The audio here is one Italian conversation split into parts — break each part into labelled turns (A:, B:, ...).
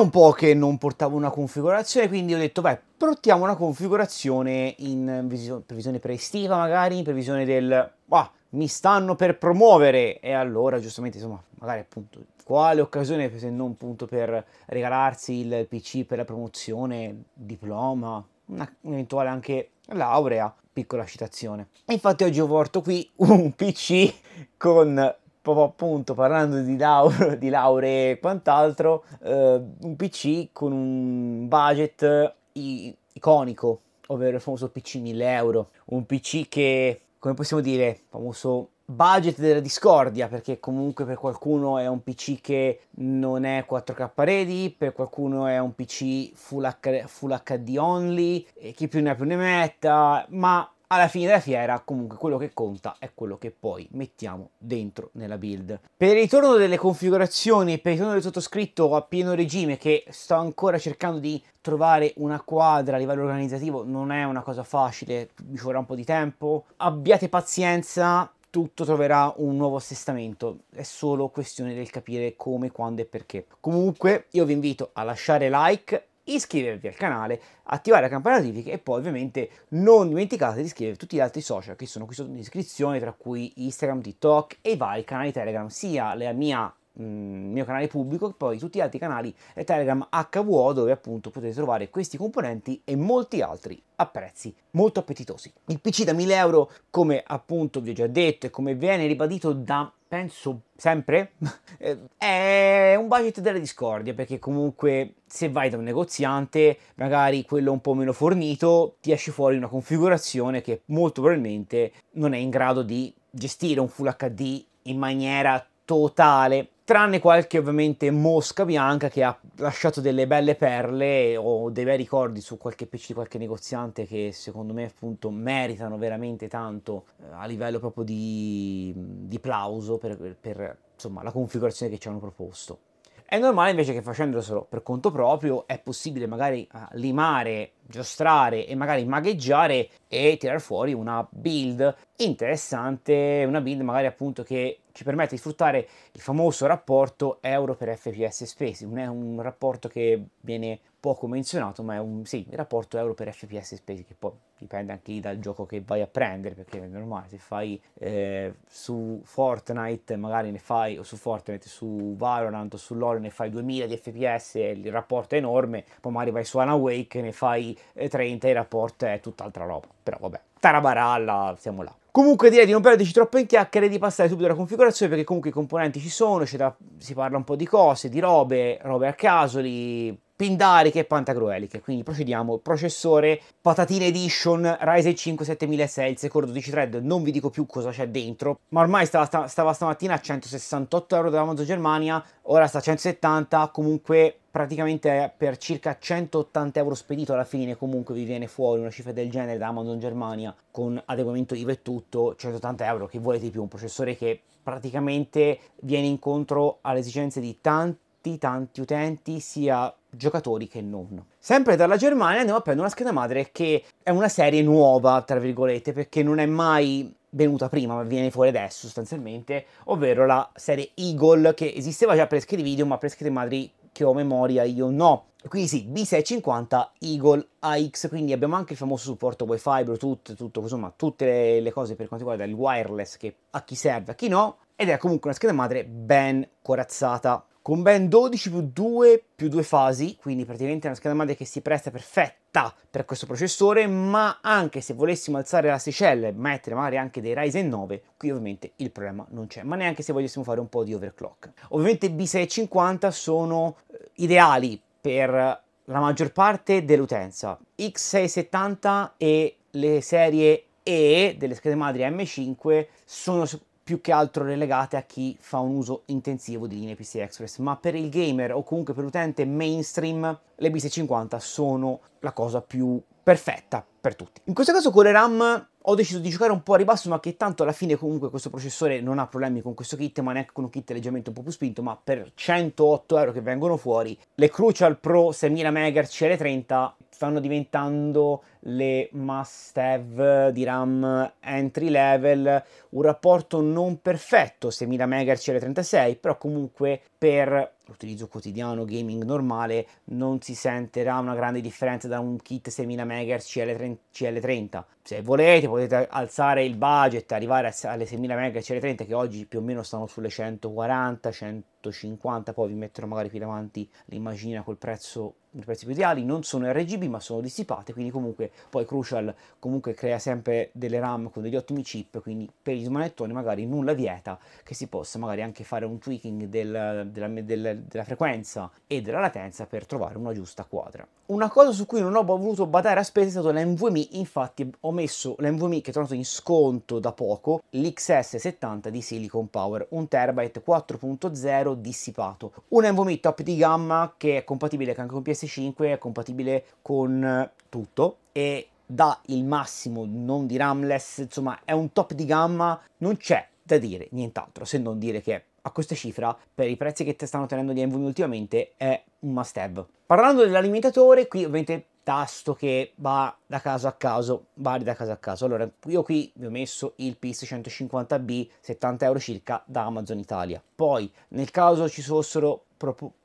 A: un po' che non portavo una configurazione, quindi ho detto, beh, portiamo una configurazione in eh, previsione preestiva magari, in previsione del, ah, mi stanno per promuovere e allora giustamente insomma magari appunto quale occasione se non appunto per regalarsi il PC per la promozione, diploma, una, un'eventuale anche laurea, piccola citazione. E infatti oggi ho portato qui un PC con proprio appunto parlando di, laure, di lauree e quant'altro, eh, un PC con un budget i- iconico, ovvero il famoso PC 1000 euro, un PC che, come possiamo dire, famoso budget della discordia, perché comunque per qualcuno è un PC che non è 4K ready, per qualcuno è un PC full, H- full HD only, e chi più ne ha più ne metta, ma alla fine della fiera comunque quello che conta è quello che poi mettiamo dentro nella build. Per il ritorno delle configurazioni, per il ritorno del sottoscritto a pieno regime che sto ancora cercando di trovare una quadra a livello organizzativo non è una cosa facile, mi ci vorrà un po' di tempo, abbiate pazienza, tutto troverà un nuovo assestamento, è solo questione del capire come, quando e perché. Comunque io vi invito a lasciare like, iscrivervi al canale, attivare la campanella notifiche e poi ovviamente non dimenticate di iscrivervi a tutti gli altri social che sono qui sotto in descrizione, tra cui Instagram, TikTok e i vari canali Telegram, sia la mia mio canale pubblico e poi tutti gli altri canali e eh, Telegram HVO dove appunto potete trovare questi componenti e molti altri a prezzi molto appetitosi. Il PC da 1000 euro come appunto vi ho già detto e come viene ribadito da penso sempre eh, è un budget della discordia perché comunque se vai da un negoziante magari quello un po' meno fornito ti esce fuori una configurazione che molto probabilmente non è in grado di gestire un full HD in maniera totale tranne qualche ovviamente mosca bianca che ha lasciato delle belle perle o dei bei ricordi su qualche PC di qualche negoziante che secondo me appunto meritano veramente tanto eh, a livello proprio di, di plauso per, per, insomma, la configurazione che ci hanno proposto. È normale invece che facendolo solo per conto proprio è possibile magari eh, limare giostrare e magari magheggiare e tirar fuori una build interessante, una build magari appunto che ci permette di sfruttare il famoso rapporto euro per FPS spesi, non è un rapporto che viene poco menzionato, ma è un sì, il rapporto euro per FPS spesi che poi dipende anche dal gioco che vai a prendere, perché è normale, se fai eh, su Fortnite magari ne fai, o su Fortnite, su Valorant o su LoL ne fai 2000 di FPS, il rapporto è enorme, poi magari vai su Anawake e ne fai 30 il rapporto è tutt'altra roba, però vabbè, tarabaralla, siamo là. Comunque direi di non perderci troppo in chiacchiere e di passare subito alla configurazione perché comunque i componenti ci sono, da, si parla un po' di cose, di robe, robe a caso, di pindariche e pantagrueliche. Quindi procediamo, processore Patatine Edition Ryzen 5 7006, il secondo 12 thread, non vi dico più cosa c'è dentro, ma ormai stava, stava stamattina a 168 euro da Amazon Germania, ora sta a 170, comunque praticamente per circa 180 euro spedito alla fine comunque vi viene fuori una cifra del genere da Amazon Germania con adeguamento IVA e tutto 180 euro che volete di più un processore che praticamente viene incontro alle esigenze di tanti tanti tanti utenti, sia giocatori che non. Sempre dalla Germania andiamo a prendere una scheda madre che è una serie nuova, tra virgolette, perché non è mai venuta prima, ma viene fuori adesso sostanzialmente, ovvero la serie Eagle che esisteva già per schede video, ma per schede madri che ho memoria io no. Quindi sì, B650 Eagle AX, quindi abbiamo anche il famoso supporto WiFi, Bluetooth, tutto, insomma, tutte le, le cose per quanto riguarda il wireless che a chi serve, a chi no, ed è comunque una scheda madre ben corazzata con ben 12 più 2 più 2 fasi, quindi praticamente è una scheda madre che si presta perfetta per questo processore, ma anche se volessimo alzare l'asticella e mettere magari anche dei Ryzen 9, qui ovviamente il problema non c'è, ma neanche se volessimo fare un po' di overclock. Ovviamente B650 sono eh, ideali per la maggior parte dell'utenza, X670 e le serie e delle schede madri M5 sono più che altro relegate a chi fa un uso intensivo di linee PC Express, ma per il gamer o comunque per l'utente mainstream le B650 sono la cosa più perfetta per tutti. In questo caso con le RAM ho deciso di giocare un po' a ribasso, ma che tanto alla fine comunque questo processore non ha problemi con questo kit, ma neanche con un kit leggermente un po' più spinto, ma per 108 euro che vengono fuori, le Crucial Pro 6000 MHz cl 30 stanno diventando le must have di RAM entry level, un rapporto non perfetto, 6000 MHz cl 36 però comunque per l'utilizzo quotidiano, gaming normale, non si sentirà una grande differenza da un kit 6000 MHz CL30, cl Se volete potete alzare il budget, arrivare alle 6000 MHz CL30 che oggi più o meno stanno sulle 140, 100 8,50 poi vi metterò magari qui davanti l'immagine col prezzo i prezzi più ideali non sono RGB ma sono dissipate quindi comunque poi Crucial comunque crea sempre delle RAM con degli ottimi chip quindi per i smanettoni magari nulla vieta che si possa magari anche fare un tweaking del, della, del, della, frequenza e della latenza per trovare una giusta quadra una cosa su cui non ho voluto badare a spese è stato l'NVMe infatti ho messo l'NVMe che è tornato in sconto da poco l'XS70 di Silicon Power 1 terabyte 4.0 pensiero dissipato. Un NVMe top di gamma che è compatibile anche con PS5, è compatibile con eh, tutto e dà il massimo non di ramless, insomma è un top di gamma, non c'è da dire nient'altro se non dire che a questa cifra, per i prezzi che te stanno tenendo gli NVMe ultimamente, è un must have. Parlando dell'alimentatore, qui ovviamente tasto che va da caso a caso, vari da caso a caso. Allora, io qui vi ho messo il PIS 150B, 70 euro circa, da Amazon Italia. Poi, nel caso ci fossero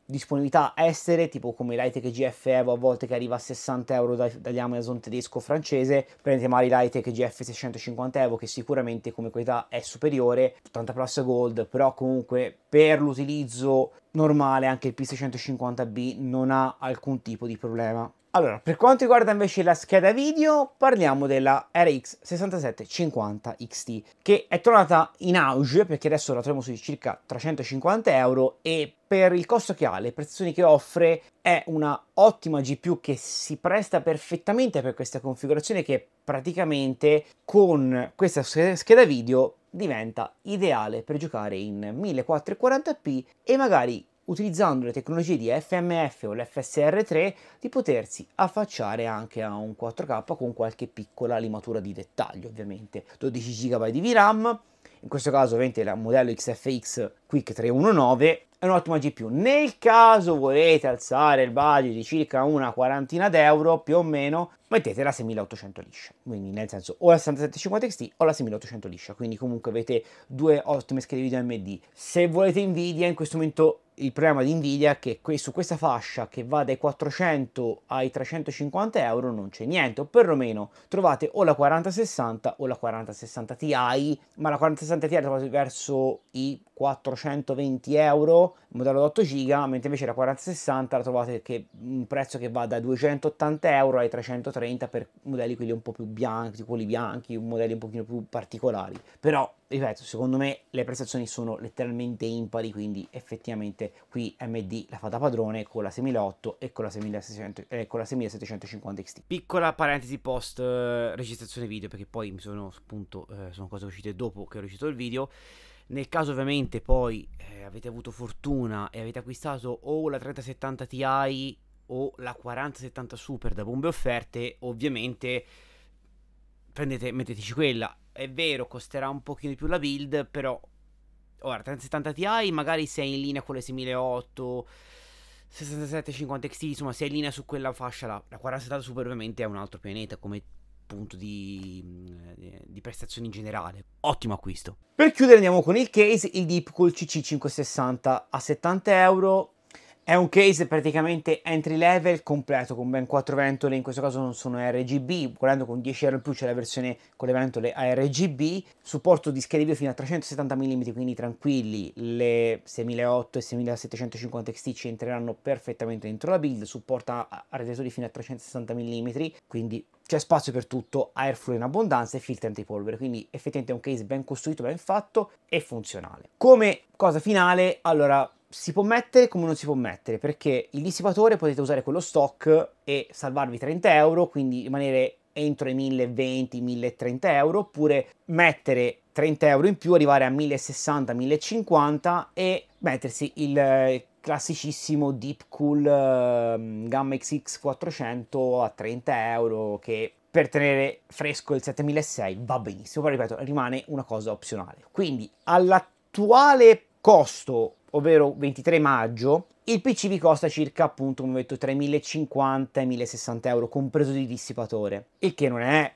A: disponibilità estere, tipo come l'Hitech GF Evo a volte che arriva a 60 euro da, dagli Amazon tedesco o francese, prendete magari l'Hitech GF 650 Evo che sicuramente come qualità è superiore, 80 Plus Gold, però comunque per l'utilizzo normale anche il P650B non ha alcun tipo di problema allora, per quanto riguarda invece la scheda video, parliamo della RX 6750 XT, che è tornata in auge perché adesso la troviamo sui circa 350 euro e per il costo che ha, le prestazioni che offre, è una ottima GPU che si presta perfettamente per questa configurazione che praticamente con questa scheda video diventa ideale per giocare in 1440p e magari utilizzando le tecnologie di FMF o l'FSR3 di potersi affacciare anche a un 4K con qualche piccola limatura di dettaglio ovviamente 12 GB di VRAM in questo caso ovviamente il modello XFX Quick 319 è un'ottima GPU. Nel caso volete alzare il budget di circa una quarantina d'euro più o meno, mettete la 6800 liscia, quindi nel senso o la 6750 XT o la 6800 liscia, quindi comunque avete due ottime schede video AMD. Se volete Nvidia in questo momento il problema di Nvidia è che su questa fascia che va dai 400 ai 350 euro non c'è niente, o perlomeno trovate o la 4060 o la 4060 Ti, ma la 4060 Ti la trovate verso i 420 euro, modello da 8 giga mentre invece la 4060 la trovate che un prezzo che va da 280 euro ai 330 per modelli quelli un po' più bianchi, quelli bianchi, modelli un pochino più particolari. Però, ripeto, secondo me le prestazioni sono letteralmente impari, quindi effettivamente qui MD la fa da padrone con la 6008 e con la, 6600, eh, con la 6750 XT. Piccola parentesi post eh, registrazione video, perché poi mi sono appunto, eh, sono cose uscite dopo che ho registrato il video. Nel caso ovviamente poi eh, avete avuto fortuna e avete acquistato o la 3070 Ti o la 4070 Super da bombe offerte, ovviamente prendete, metteteci quella. È vero, costerà un pochino di più la build, però ora 3070 Ti magari sei in linea con le 6008 6750 XT, insomma, sei in linea su quella fascia là. La 4070 Super ovviamente è un altro pianeta come appunto di, eh, di prestazioni in generale. Ottimo acquisto. Per chiudere andiamo con il case, il Deepcool CC560 a 70 euro. È un case praticamente entry level completo con ben quattro ventole, in questo caso non sono RGB, volendo con 10 euro in più c'è la versione con le ventole a RGB, supporto dischi di video fino a 370 mm, quindi tranquilli, le 6008 e 6750 XT ci entreranno perfettamente dentro la build, supporta arretratori fino a 360 mm, quindi c'è spazio per tutto, airflow in abbondanza e filtri antipolvere, quindi effettivamente è un case ben costruito, ben fatto e funzionale. Come cosa finale, allora si può mettere come non si può mettere, perché il dissipatore potete usare quello stock e salvarvi 30 euro, quindi rimanere entro i 1020, 1030 euro, oppure mettere 30 euro in più, arrivare a 1060, 1050 e mettersi il classicissimo Deepcool uh, ehm, Gamma XX400 a 30 euro che per tenere fresco il 7006 va benissimo, però ripeto rimane una cosa opzionale. Quindi all'attuale costo, ovvero 23 maggio, il PC vi costa circa appunto come ho detto tra i 1050 e i 1060 euro compreso di dissipatore, il che non è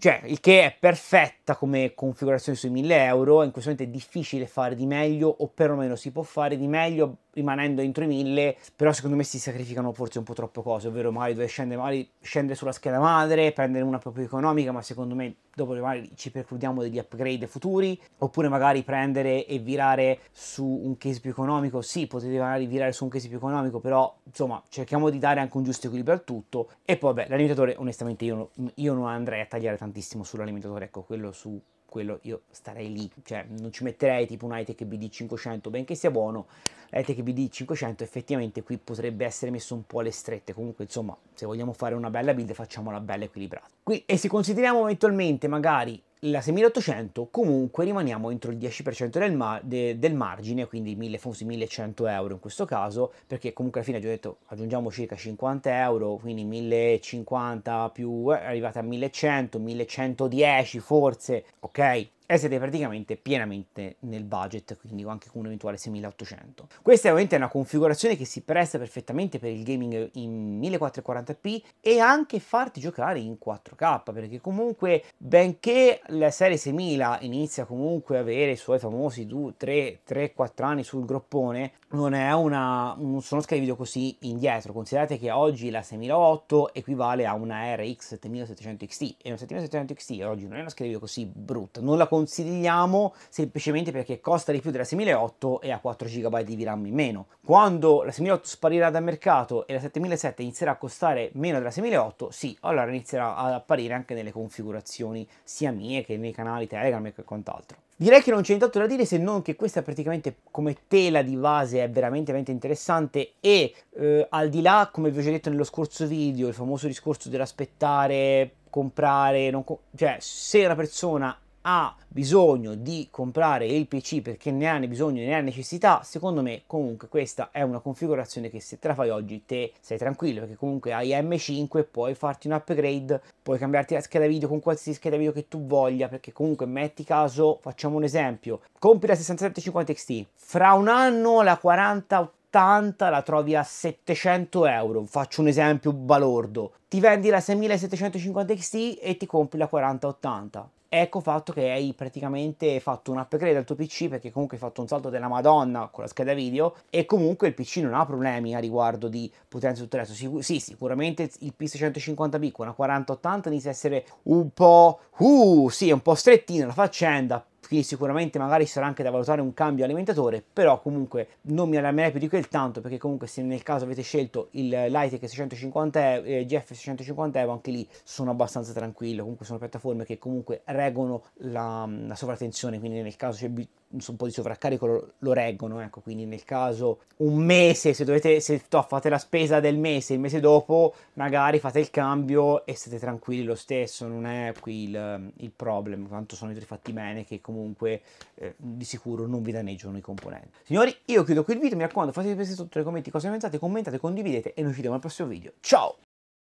A: cioè, il che è perfetta come configurazione sui 1000 euro, in questo momento è difficile fare di meglio o perlomeno si può fare di meglio rimanendo entro i 1000, però secondo me si sacrificano forse un po' troppe cose, ovvero magari dove scende, magari scende sulla scheda madre, prendere una proprio economica, ma secondo me dopo magari ci precludiamo degli upgrade futuri, oppure magari prendere e virare su un case più economico, sì, potete magari virare su un case più economico, però insomma cerchiamo di dare anche un giusto equilibrio al tutto, e poi beh, l'alimentatore onestamente io, io non andrei a tagliare tantissimo sull'alimentatore, ecco, quello su quello io starei lì, cioè non ci metterei tipo un high BD500, benché sia buono, lhigh BD500 effettivamente qui potrebbe essere messo un po' alle strette, comunque insomma se vogliamo fare una bella build facciamola bella equilibrata. Qui, e se consideriamo eventualmente magari la 6800 comunque rimaniamo entro il 10% del, ma- de- del margine, quindi 1000, forse 1100 euro in questo caso, perché comunque alla fine ho detto aggiungiamo circa 50 euro, quindi 1050 più, eh, arrivate a 1100, 1110 forse, ok? e siete praticamente pienamente nel budget, quindi anche con un eventuale 6800. Questa è ovviamente una configurazione che si presta perfettamente per il gaming in 1440p e anche farti giocare in 4K, perché comunque benché la serie 6000 inizia comunque a avere i suoi famosi 2, 3, 4 anni sul groppone, non è una non sono scale video così indietro. Considerate che oggi la 6008 equivale a una RX 7700 XT e una 7700 XT oggi non è una scale video così brutta, non la consigliamo semplicemente perché costa di più della 6008 e ha 4 GB di RAM in meno. Quando la 6008 sparirà dal mercato e la 7007 inizierà a costare meno della 6008, sì, allora inizierà ad apparire anche nelle configurazioni sia mie che nei canali Telegram e quant'altro. Direi che non c'è nient'altro da dire se non che questa praticamente come tela di base è veramente, veramente interessante e eh, al di là, come vi ho già detto nello scorso video, il famoso discorso dell'aspettare comprare, co cioè se una persona ha bisogno di comprare il PC perché ne ha bisogno, ne ha necessità, secondo me comunque questa è una configurazione che se te la fai oggi te sei tranquillo perché comunque hai M5, puoi farti un upgrade, puoi cambiarti la scheda video con qualsiasi scheda video che tu voglia perché comunque metti caso, facciamo un esempio, compri la 6750 XT, fra un anno la 4080 la trovi a 700 euro, faccio un esempio balordo, ti vendi la 6750 XT e ti compri la 4080 ecco fatto che hai praticamente fatto un upgrade al tuo PC perché comunque hai fatto un salto della Madonna con la scheda video e comunque il PC non ha problemi a riguardo di potenza e tutto il resto. Sic- sì, sicuramente il P650B con una 4080 inizia a essere un po'... Uh, sì, un po' strettina la faccenda, quindi sicuramente magari sarà anche da valutare un cambio alimentatore, però comunque non mi allarmerei più di quel tanto perché comunque se nel caso avete scelto il Lightech 650 euro, eh, GF 650 euro, anche lì sono abbastanza tranquillo, comunque sono piattaforme che comunque reggono la, la sovratensione, quindi nel caso c'è bisogno un po' di sovraccarico lo, lo, reggono, ecco, quindi nel caso un mese, se dovete, se to, fate la spesa del mese, il mese dopo magari fate il cambio e siete tranquilli lo stesso, non è qui il, il problema, tanto sono i fatti bene che comunque comunque eh, di sicuro non vi danneggiano i componenti. Signori, io chiudo qui il video, mi raccomando, fate sapere sotto nei commenti cosa ne pensate, commentate, condividete e noi ci vediamo al prossimo video. Ciao!